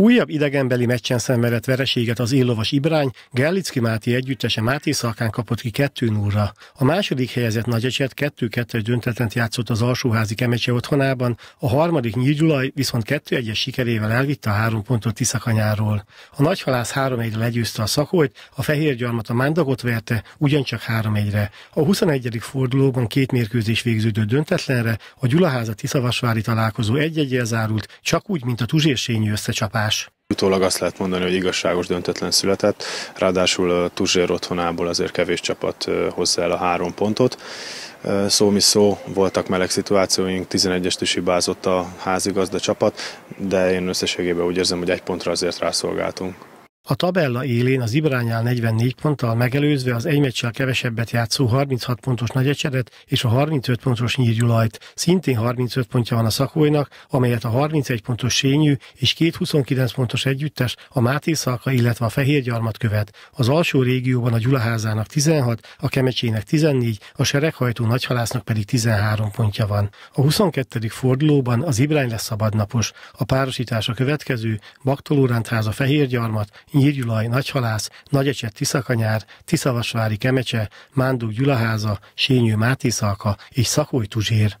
Újabb idegenbeli meccsen szenvedett vereséget az Illovas Ibrány, Gellicki Máté együttese Máté Szalkán kapott ki 2-0-ra. A második helyezett Nagyecset 2-2 döntetlent játszott az alsóházi Kemecse otthonában, a harmadik Nyígyulaj viszont 2-1-es sikerével elvitte a három pontot Tiszakanyáról. A nagyhalász 3-1-re legyőzte a szakolyt, a fehér gyarmat a mándagot verte, ugyancsak 3-1-re. A 21. fordulóban két mérkőzés végződött döntetlenre, a Gyulaháza Tiszavasvári találkozó 1-1-jel zárult, csak úgy, mint a Tuzsérsényi összecsapás megoldás. Utólag azt lehet mondani, hogy igazságos döntetlen született, ráadásul Tuzsér otthonából azért kevés csapat hozzá el a három pontot. Szó mi szó, voltak meleg szituációink, 11-est is hibázott a házigazda csapat, de én összességében úgy érzem, hogy egy pontra azért rászolgáltunk. A tabella élén az Ibrányál 44 ponttal megelőzve az egy meccsel kevesebbet játszó 36 pontos Nagyecseret és a 35 pontos Nyírgyulajt. Szintén 35 pontja van a szakolynak, amelyet a 31 pontos Sényű és két 29 pontos együttes a Máté Szalka, illetve a fehér gyarmat követ. Az alsó régióban a Gyulaházának 16, a Kemecsének 14, a Sereghajtó Nagyhalásznak pedig 13 pontja van. A 22. fordulóban az Ibrány lesz szabadnapos. A párosítás a következő, Fehér Gyarmat, Nyírgyulaj, Nagyhalász, Nagyecset, Tiszakanyár, Tiszavasvári, Kemecse, Mánduk, Gyulaháza, Sényő, Mátészalka és Szakói Tuzsér.